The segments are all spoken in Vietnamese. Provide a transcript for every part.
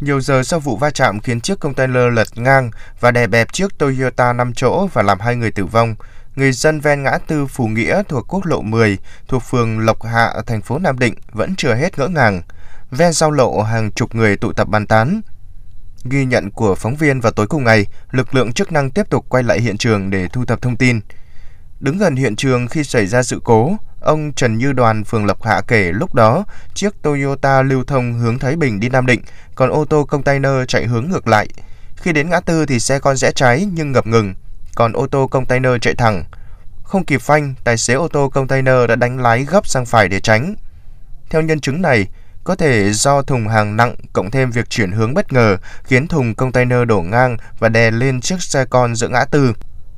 Nhiều giờ sau vụ va chạm khiến chiếc container lật ngang và đè bẹp chiếc Toyota 5 chỗ và làm hai người tử vong, người dân ven ngã tư Phú Nghĩa thuộc quốc lộ 10 thuộc phường Lộc Hạ, thành phố Nam Định vẫn chưa hết ngỡ ngàng. Ven giao lộ hàng chục người tụ tập bàn tán. Ghi nhận của phóng viên vào tối cùng ngày, lực lượng chức năng tiếp tục quay lại hiện trường để thu thập thông tin. Đứng gần hiện trường khi xảy ra sự cố, ông Trần Như Đoàn, phường Lập Hạ kể lúc đó chiếc Toyota lưu thông hướng Thái Bình đi Nam Định, còn ô tô container chạy hướng ngược lại. Khi đến ngã tư thì xe con rẽ trái nhưng ngập ngừng, còn ô tô container chạy thẳng. Không kịp phanh, tài xế ô tô container đã đánh lái gấp sang phải để tránh. Theo nhân chứng này, có thể do thùng hàng nặng cộng thêm việc chuyển hướng bất ngờ khiến thùng container đổ ngang và đè lên chiếc xe con giữa ngã tư.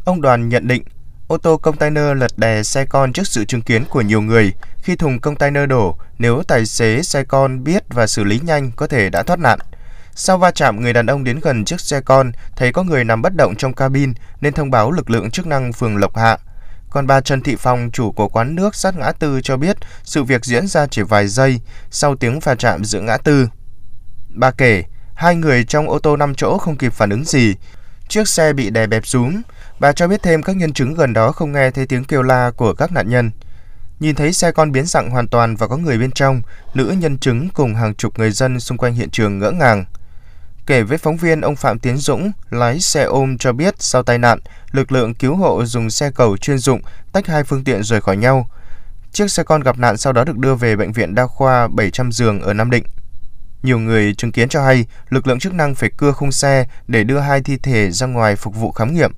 Ông Đoàn nhận định Ô tô container lật đè xe con trước sự chứng kiến của nhiều người. Khi thùng container đổ, nếu tài xế xe con biết và xử lý nhanh có thể đã thoát nạn. Sau va chạm, người đàn ông đến gần chiếc xe con, thấy có người nằm bất động trong cabin nên thông báo lực lượng chức năng phường Lộc Hạ. Còn bà Trần Thị Phong, chủ của quán nước sát ngã tư cho biết sự việc diễn ra chỉ vài giây sau tiếng va chạm giữa ngã tư. Bà kể, hai người trong ô tô 5 chỗ không kịp phản ứng gì chiếc xe bị đè bẹp xuống. Bà cho biết thêm các nhân chứng gần đó không nghe thấy tiếng kêu la của các nạn nhân. Nhìn thấy xe con biến dạng hoàn toàn và có người bên trong, nữ nhân chứng cùng hàng chục người dân xung quanh hiện trường ngỡ ngàng. Kể với phóng viên, ông Phạm Tiến Dũng, lái xe ôm cho biết sau tai nạn, lực lượng cứu hộ dùng xe cầu chuyên dụng tách hai phương tiện rời khỏi nhau. Chiếc xe con gặp nạn sau đó được đưa về Bệnh viện Đa khoa 700 giường ở Nam Định. Nhiều người chứng kiến cho hay lực lượng chức năng phải cưa khung xe để đưa hai thi thể ra ngoài phục vụ khám nghiệm.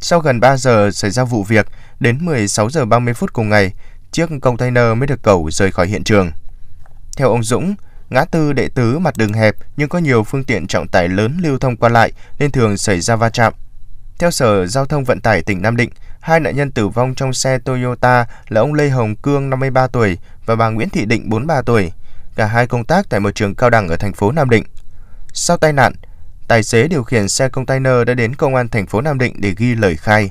Sau gần 3 giờ xảy ra vụ việc, đến 16 giờ 30 phút cùng ngày, chiếc container mới được cẩu rời khỏi hiện trường. Theo ông Dũng, ngã tư đệ tứ mặt đường hẹp nhưng có nhiều phương tiện trọng tải lớn lưu thông qua lại nên thường xảy ra va chạm. Theo Sở Giao thông Vận tải tỉnh Nam Định, hai nạn nhân tử vong trong xe Toyota là ông Lê Hồng Cương 53 tuổi và bà Nguyễn Thị Định 43 tuổi. Cả hai công tác tại một trường cao đẳng ở thành phố Nam Định. Sau tai nạn, tài xế điều khiển xe container đã đến công an thành phố Nam Định để ghi lời khai.